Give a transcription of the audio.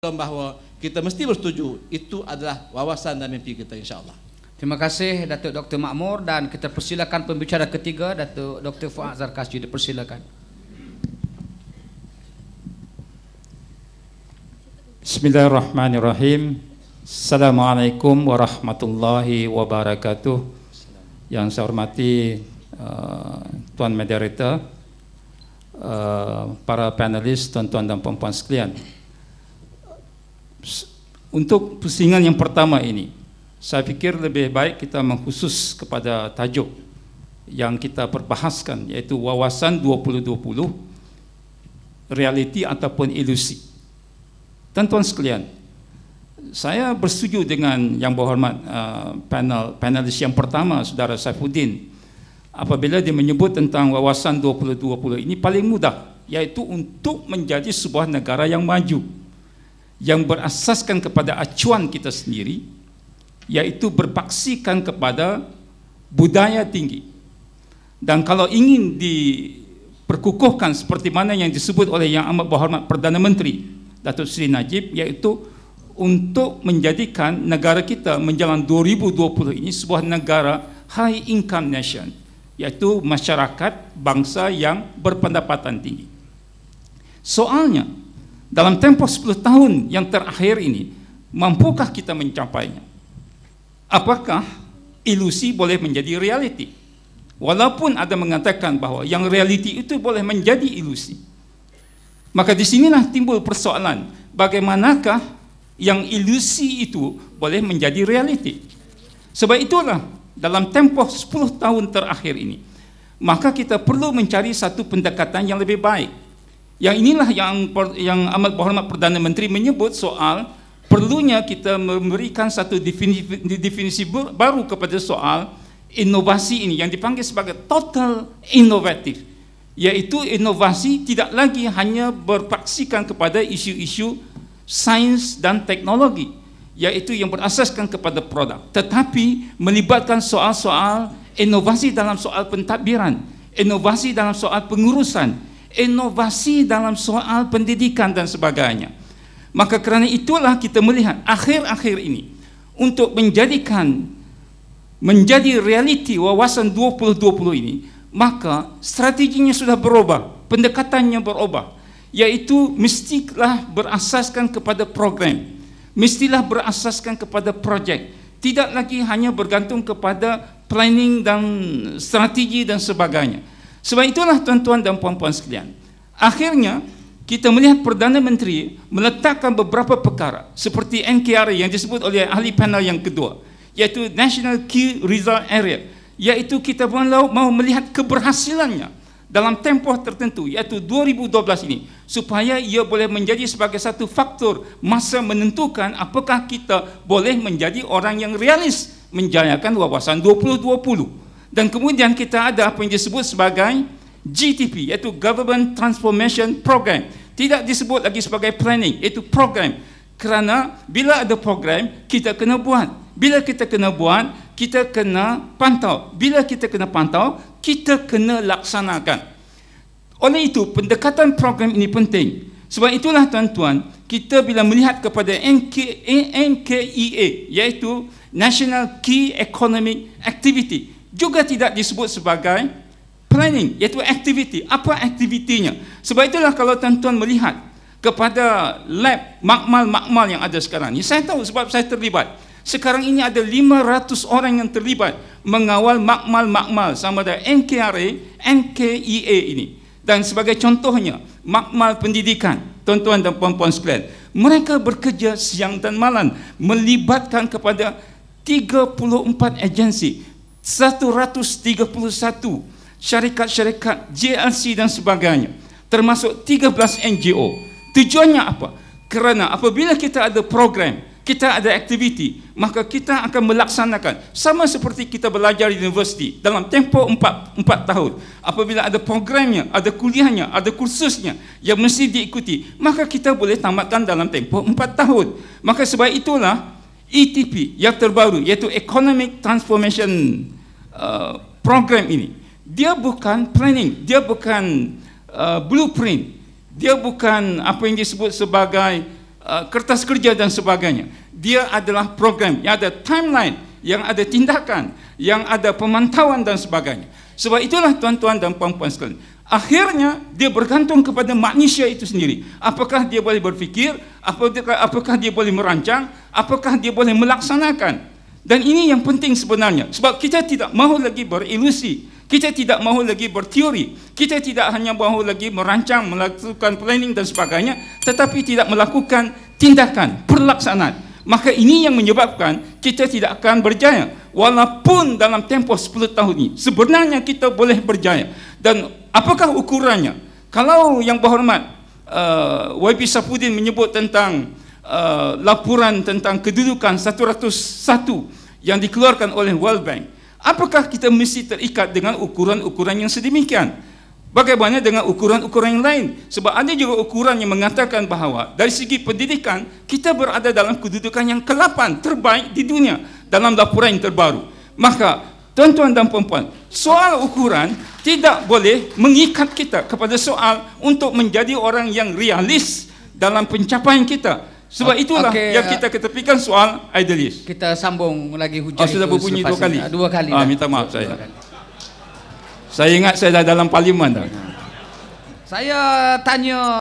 belum bahawa kita mesti bersetuju itu adalah wawasan dan mimpi kita insyaallah. Terima kasih Datuk Dr. Makmur dan kita persilakan pembicara ketiga Datuk Dr. Fuad Zarkas juga persilakan. Bismillahirrahmanirrahim. Assalamualaikum warahmatullahi wabarakatuh. Yang saya hormati uh, Tuan Moderator, uh, para panelis, tuan-tuan dan puan-puan sekalian untuk pusingan yang pertama ini saya fikir lebih baik kita mengkhusus kepada tajuk yang kita perbahaskan iaitu wawasan 2020 realiti ataupun ilusi tuan-tuan sekalian saya bersetuju dengan yang berhormat uh, panel panelis yang pertama saudara Saifuddin apabila dia menyebut tentang wawasan 2020 ini paling mudah iaitu untuk menjadi sebuah negara yang maju yang berasaskan kepada acuan kita sendiri yaitu berpaksikan kepada budaya tinggi dan kalau ingin diperkukuhkan seperti mana yang disebut oleh yang amat berhormat Perdana Menteri Datuk Seri Najib yaitu untuk menjadikan negara kita menjelang 2020 ini sebuah negara high income nation yaitu masyarakat bangsa yang berpendapatan tinggi. Soalnya, dalam tempoh 10 tahun yang terakhir ini mampukah kita mencapainya apakah ilusi boleh menjadi realiti walaupun ada mengatakan bahawa yang realiti itu boleh menjadi ilusi maka di sinilah timbul persoalan bagaimanakah yang ilusi itu boleh menjadi realiti sebab itulah dalam tempoh 10 tahun terakhir ini maka kita perlu mencari satu pendekatan yang lebih baik yang inilah yang yang amat berhormat Perdana Menteri menyebut soal perlunya kita memberikan satu definisi, definisi baru kepada soal inovasi ini yang dipanggil sebagai total inovatif yaitu inovasi tidak lagi hanya berpaksikan kepada isu-isu sains dan teknologi yaitu yang berasaskan kepada produk tetapi melibatkan soal-soal inovasi dalam soal pentadbiran inovasi dalam soal pengurusan inovasi dalam soal pendidikan dan sebagainya. Maka kerana itulah kita melihat akhir-akhir ini untuk menjadikan menjadi realiti wawasan 2020 ini, maka strateginya sudah berubah, pendekatannya berubah, yaitu mestilah berasaskan kepada program, mestilah berasaskan kepada projek, tidak lagi hanya bergantung kepada planning dan strategi dan sebagainya. Sebab itulah tuan-tuan dan puan-puan sekalian. Akhirnya kita melihat Perdana Menteri meletakkan beberapa perkara seperti NKRA yang disebut oleh ahli panel yang kedua iaitu National Key Result Area iaitu kita pun mau melihat keberhasilannya dalam tempoh tertentu iaitu 2012 ini supaya ia boleh menjadi sebagai satu faktor masa menentukan apakah kita boleh menjadi orang yang realis menjayakan wawasan 2020 dan kemudian kita ada apa yang disebut sebagai GTP iaitu Government Transformation Program tidak disebut lagi sebagai planning iaitu program kerana bila ada program kita kena buat bila kita kena buat kita kena pantau bila kita kena pantau kita kena laksanakan oleh itu pendekatan program ini penting sebab itulah tuan-tuan kita bila melihat kepada NKEA iaitu National Key Economic Activity juga tidak disebut sebagai planning iaitu aktiviti apa aktivitinya sebab itulah kalau tuan-tuan melihat kepada lab makmal-makmal yang ada sekarang ini saya tahu sebab saya terlibat sekarang ini ada 500 orang yang terlibat mengawal makmal-makmal sama ada NKRA, NKEA ini dan sebagai contohnya makmal pendidikan tuan-tuan dan puan-puan sekalian mereka bekerja siang dan malam melibatkan kepada 34 agensi 131 syarikat-syarikat JLC dan sebagainya termasuk 13 NGO tujuannya apa? kerana apabila kita ada program kita ada aktiviti maka kita akan melaksanakan sama seperti kita belajar di universiti dalam tempoh 4, 4 tahun apabila ada programnya, ada kuliahnya, ada kursusnya yang mesti diikuti maka kita boleh tamatkan dalam tempoh 4 tahun maka sebab itulah ETP yang terbaru iaitu Economic Transformation uh, Program ini dia bukan planning, dia bukan uh, blueprint, dia bukan apa yang disebut sebagai uh, kertas kerja dan sebagainya. Dia adalah program yang ada timeline, yang ada tindakan, yang ada pemantauan dan sebagainya. Sebab itulah tuan-tuan dan puan-puan sekalian, akhirnya dia bergantung kepada manusia itu sendiri apakah dia boleh berfikir apakah apakah dia boleh merancang apakah dia boleh melaksanakan dan ini yang penting sebenarnya sebab kita tidak mahu lagi berilusi kita tidak mahu lagi berteori kita tidak hanya mahu lagi merancang melakukan planning dan sebagainya tetapi tidak melakukan tindakan perlaksanaan maka ini yang menyebabkan kita tidak akan berjaya walaupun dalam tempoh 10 tahun ini sebenarnya kita boleh berjaya dan apakah ukurannya kalau yang berhormat uh, YP Sapudin menyebut tentang uh, laporan tentang kedudukan 101 yang dikeluarkan oleh World Bank apakah kita mesti terikat dengan ukuran-ukuran yang sedemikian bagaimana dengan ukuran-ukuran yang lain sebab ada juga ukuran yang mengatakan bahawa dari segi pendidikan kita berada dalam kedudukan yang ke-8 terbaik di dunia dalam laporan yang terbaru maka Tuan-tuan dan puan-puan, soal ukuran tidak boleh mengikat kita kepada soal untuk menjadi orang yang realis dalam pencapaian kita. Sebab itulah okay, yang eh, kita ketepikan soal idealis. Kita sambung lagi hujan oh, sudah itu berbunyi dua kali. Ah, dua kali. Ah, minta maaf saya. Saya ingat saya dah dalam parlimen dah. Saya tanya